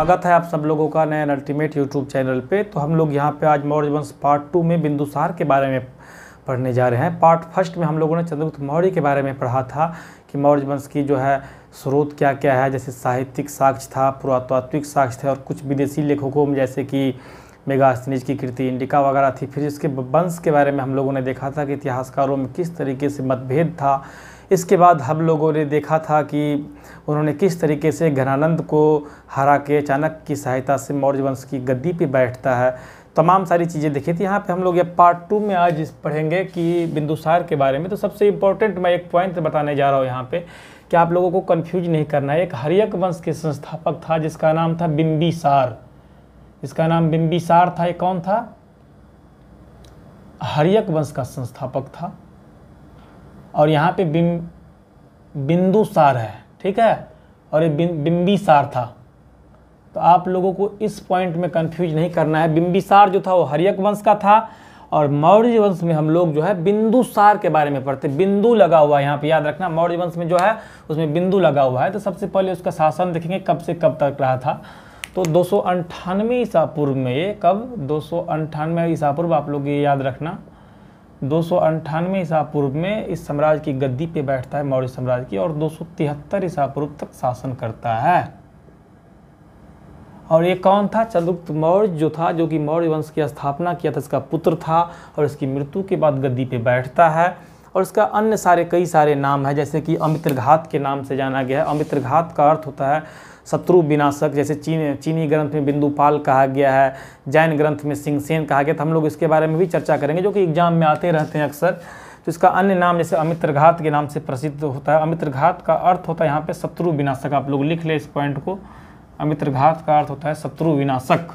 स्वागत है आप सब लोगों का नया अल्टीमेट यूट्यूब चैनल पे तो हम लोग यहाँ पे आज मौर्य वंश पार्ट टू में बिंदुसार के बारे में पढ़ने जा रहे हैं पार्ट फर्स्ट में हम लोगों ने चंद्रगुप्त मौर्य के बारे में पढ़ा था कि मौर्य वंश की जो है स्रोत क्या क्या है जैसे साहित्यिक साक्ष्य था पुरातात्विक साक्ष्य थे और कुछ विदेशी लेखकों में जैसे कि मेगास्तनीज की कृति इंडिका वगैरह थी फिर इसके वंश के बारे में हम लोगों ने देखा था कि इतिहासकारों में किस तरीके से मतभेद था इसके बाद हम लोगों ने देखा था कि उन्होंने किस तरीके से घनानंद को हरा के चाणक्य की सहायता से मौर्य वंश की गद्दी पे बैठता है तमाम सारी चीज़ें देखी थी यहाँ पे हम लोग ये पार्ट टू में आज पढ़ेंगे कि बिंदुसार के बारे में तो सबसे इम्पोर्टेंट मैं एक पॉइंट बताने जा रहा हूँ यहाँ पे कि आप लोगों को कंफ्यूज नहीं करना है एक हरियक वंश के संस्थापक था जिसका नाम था बिम्बिसार इसका नाम बिम्बिसार था ये कौन था हरियक वंश का संस्थापक था और यहाँ पे बिम बिंदुसार है ठीक है और ये बिं, बिंबिसार था तो आप लोगों को इस पॉइंट में कंफ्यूज नहीं करना है बिंबिसार जो था वो हरियक वंश का था और मौर्य वंश में हम लोग जो है बिंदुसार के बारे में पढ़ते बिंदु लगा हुआ है यहाँ पे याद रखना मौर्य वंश में जो है उसमें बिंदु लगा हुआ है तो सबसे पहले उसका शासन देखेंगे कब से कब तक रहा था तो दो सौ ईसा पूर्व में ये कब दो सौ ईसा पूर्व आप लोग ये याद रखना दो सौ अंठानवे ईसा पूर्व में इस साम्राज्य की गद्दी पे बैठता है मौर्य साम्राज्य की और दो सौ तिहत्तर ईसा पूर्व तक शासन करता है और ये कौन था चंद्रगुप्त मौर्य जो था जो कि मौर्य वंश की स्थापना किया था इसका पुत्र था और इसकी मृत्यु के बाद गद्दी पे बैठता है और इसका अन्य सारे कई सारे नाम है जैसे कि अमित्रघात के नाम से जाना गया है अमित्रघात का अर्थ होता है शत्रु विनाशक जैसे चीन चीनी ग्रंथ में बिंदुपाल कहा गया है जैन ग्रंथ में सिंहसेन कहा गया तो हम लोग इसके बारे में भी चर्चा करेंगे जो कि एग्जाम में आते रहते हैं अक्सर तो इसका अन्य नाम जैसे अमित्रघात के नाम से प्रसिद्ध होता है अमित्रघात का अर्थ होता है यहाँ पर शत्रु विनाशक आप लोग लिख लें इस पॉइंट को अमित्रघात का अर्थ होता है शत्रु विनाशक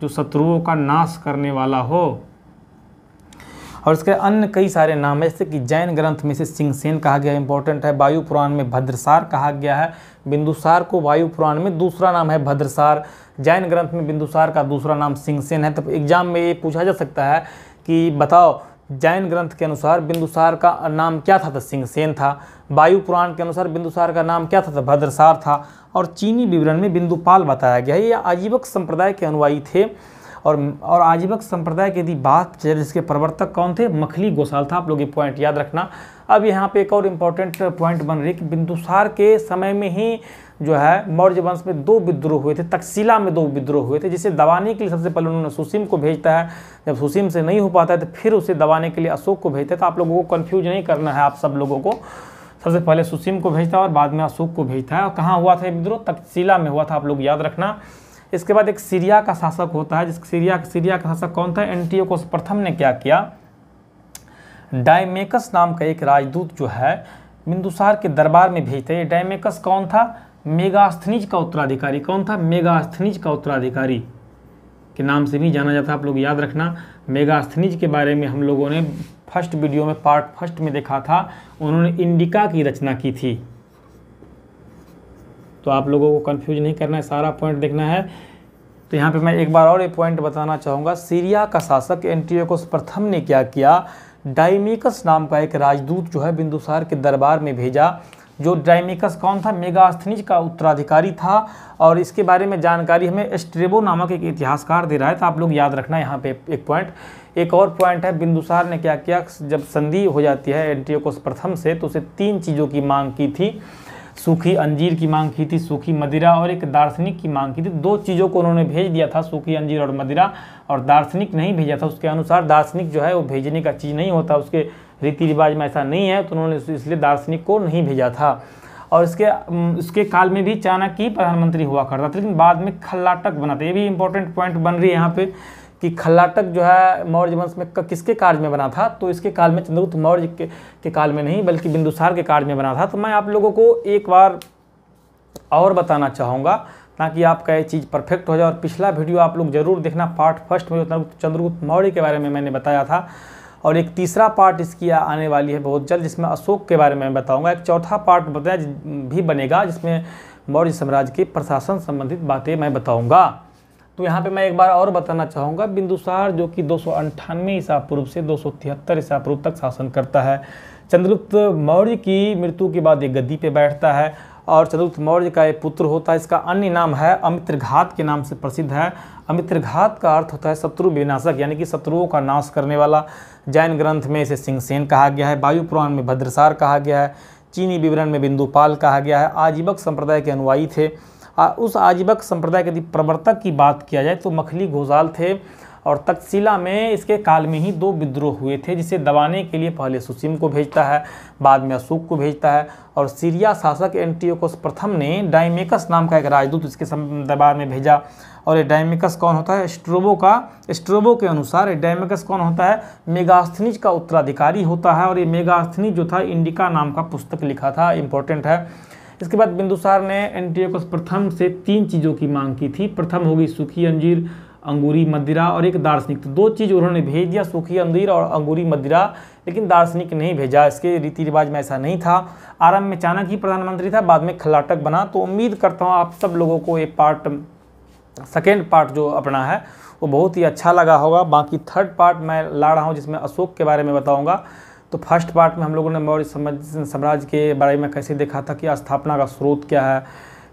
जो शत्रुओं का नाश करने वाला हो और इसके अन्य कई सारे नाम है जैसे कि जैन ग्रंथ में से सिंहसेन कहा गया इंपॉर्टेंट है वायु पुराण में भद्रसार कहा गया है बिंदुसार को वायु पुराण में दूसरा नाम है भद्रसार जैन ग्रंथ में बिंदुसार का दूसरा नाम सिंहसेन है तब एग्जाम में ये पूछा जा सकता है कि बताओ जैन ग्रंथ के अनुसार बिंदुसार का नाम क्या था तो सिंहसेन था वायु पुराण के अनुसार बिंदुसार का नाम क्या था तो भद्रसार था और चीनी विवरण में बिंदुपाल बताया गया है ये आजीवक संप्रदाय के अनुयायी थे और और आजीवक संप्रदाय की यदि बात चले जिसके प्रवर्तक कौन थे मखली गोसाल था आप लोग ये पॉइंट याद रखना अब यहाँ पे एक और इम्पॉर्टेंट पॉइंट बन रही है कि बिंदुसार के समय में ही जो है मौर्य वंश में दो विद्रोह हुए थे तकसीला में दो विद्रोह हुए थे जिसे दबाने के लिए सबसे पहले उन्होंने सुसीम को भेजता है जब सुसीम से नहीं हो पाता है तो फिर उसे दबाने के लिए अशोक को भेजता है तो आप लोगों को कन्फ्यूज नहीं करना है आप सब लोगों को सबसे पहले सुसीम को भेजता है और बाद में अशोक को भेजता है और कहाँ हुआ था विद्रोह तकसीला में हुआ था आप लोग याद रखना इसके बाद एक सीरिया का शासक होता है जिस सीरिया सीरिया का शासक कौन था एंटीओकोस प्रथम ने क्या किया डायमेकस नाम का एक राजदूत जो है मिंदुसार के दरबार में भेजते ये डायमेकस कौन था मेगास्थनीज का उत्तराधिकारी कौन था मेगास्थनीज का उत्तराधिकारी के नाम से भी जाना जाता है आप लोग याद रखना मेगास्थनीज के बारे में हम लोगों ने फर्स्ट वीडियो में पार्ट फर्स्ट में देखा था उन्होंने इंडिका की रचना की थी तो आप लोगों को कन्फ्यूज नहीं करना है सारा पॉइंट देखना है तो यहाँ पर मैं एक बार और एक पॉइंट बताना चाहूँगा सीरिया का शासक एंटीकोस प्रथम ने क्या किया डाइमिकस नाम का एक राजदूत जो है बिंदुसार के दरबार में भेजा जो डाइमिकस कौन था मेगास्थनीज का उत्तराधिकारी था और इसके बारे में जानकारी हमें स्ट्रेबो नामक एक इतिहासकार दे रहा है तो आप लोग याद रखना यहाँ पे एक पॉइंट एक और पॉइंट है बिंदुसार ने क्या किया जब संधि हो जाती है एंटीकोस प्रथम से तो उसे तीन चीज़ों की मांग की थी सूखी अंजीर की मांग की थी सूखी मदिरा और एक दार्शनिक की मांग की थी दो चीज़ों को उन्होंने भेज दिया था सूखी अंजीर और मदिरा और दार्शनिक नहीं भेजा था उसके अनुसार दार्शनिक जो है वो भेजने का चीज़ नहीं होता उसके रीति रिवाज में ऐसा नहीं है तो उन्होंने इसलिए दार्शनिक को नहीं भेजा था और इसके उसके काल में भी चाणक्य ही प्रधानमंत्री हुआ करता था लेकिन बाद में खल्लाटक बना था ये भी इंपॉर्टेंट पॉइंट बन रही है यहाँ पर कि खल्लाटक जो है मौर्य वंश में किसके कार्य में बना था तो इसके काल में चंद्रगुप्त मौर्य के, के काल में नहीं बल्कि बिंदुसार के कार्य में बना था तो मैं आप लोगों को एक बार और बताना चाहूँगा ताकि आपका ये चीज़ परफेक्ट हो जाए और पिछला वीडियो आप लोग जरूर देखना पार्ट फर्स्ट में चंद्रगुप्त चंद्रगुप्त मौर्य के बारे में मैंने बताया था और एक तीसरा पार्ट इसकी आने वाली है बहुत जल्द जिसमें अशोक के बारे में बताऊंगा एक चौथा पार्ट बताया भी बनेगा जिसमें मौर्य साम्राज्य के प्रशासन संबंधित बातें मैं बताऊँगा तो यहाँ पे मैं एक बार और बताना चाहूँगा बिंदुसार जो कि दो सौ अंठानवे ईसा पूर्व से दो सौ तिहत्तर ईसा पूर्व तक शासन करता है चंद्रगुप्त मौर्य की मृत्यु के बाद ये गद्दी पे बैठता है और चंद्रगुप्त मौर्य का एक पुत्र होता है इसका अन्य नाम है अमित्रघात के नाम से प्रसिद्ध है अमित्रघात का अर्थ होता है शत्रु विनाशक यानी कि शत्रुओं का नाश करने वाला जैन ग्रंथ में इसे सिंहसेन कहा गया है वायु पुराण में भद्रसार कहा गया है चीनी विवरण में बिंदुपाल कहा गया है आजीवक संप्रदाय के अनुयायी थे उस आजीबक संप्रदाय के यदि प्रवर्तक की बात किया जाए तो मखली घोजाल थे और तकसीला में इसके काल में ही दो विद्रोह हुए थे जिसे दबाने के लिए पहले सुसीम को भेजता है बाद में अशोक को भेजता है और सीरिया शासक एंटीओकस प्रथम ने डाइमेकस नाम का एक राजदूत इसके दरबार में भेजा और ये डायमेकस कौन होता है स्ट्रोबो का स्ट्रोबो के अनुसार ये डाइमेकस कौन होता है मेगास्थनीज का उत्तराधिकारी होता है और ये मेगास्थनीज जो था इंडिका नाम का पुस्तक लिखा था इम्पोर्टेंट है इसके बाद बिंदुसार ने एन को प्रथम से तीन चीज़ों की मांग की थी प्रथम होगी सूखी अंजीर अंगूरी मदिरा और एक दार्शनिक तो दो चीज़ उन्होंने भेज दिया सूखी अंजीर और अंगूरी मदिरा लेकिन दार्शनिक नहीं भेजा इसके रीति रिवाज में ऐसा नहीं था आरंभ में चाणक ही प्रधानमंत्री था बाद में खलाटक बना तो उम्मीद करता हूँ आप सब लोगों को ये पार्ट सेकेंड पार्ट जो अपना है वो बहुत ही अच्छा लगा होगा बाकी थर्ड पार्ट मैं ला रहा हूँ जिसमें अशोक के बारे में बताऊँगा तो फर्स्ट पार्ट में हम लोगों ने मौर्य साम्राज्य के बारे में कैसे देखा था कि स्थापना का स्रोत क्या है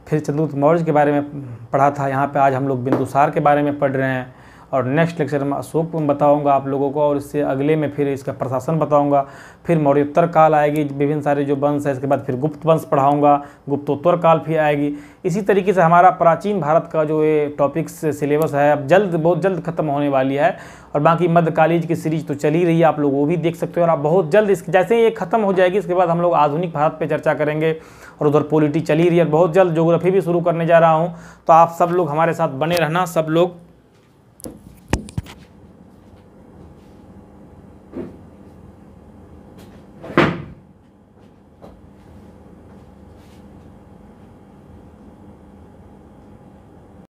फिर चंद्रगुप्त मौर्य के बारे में पढ़ा था यहाँ पे आज हम लोग बिंदुसार के बारे में पढ़ रहे हैं और नेक्स्ट लेक्चर में अशोक बताऊंगा आप लोगों को और इससे अगले में फिर इसका प्रशासन बताऊंगा फिर मौर्योत्तर काल आएगी विभिन्न सारे जो वंश है इसके बाद फिर गुप्त वंश पढ़ाऊँगा गुप्तोत्तर काल फिर आएगी इसी तरीके से हमारा प्राचीन भारत का जो ये टॉपिक्स सिलेबस है अब जल्द बहुत जल्द खत्म होने वाली है और बाकी मध्यकालीन की सीरीज तो चली रही है आप लोग वो भी देख सकते हो और आप बहुत जल्द इस जैसे ये खत्म हो जाएगी इसके बाद हम लोग आधुनिक भारत पर चर्चा करेंगे और उधर पॉलिटी चली रही है बहुत जल्द जोग्राफी भी शुरू करने जा रहा हूँ तो आप सब लोग हमारे साथ बने रहना सब लोग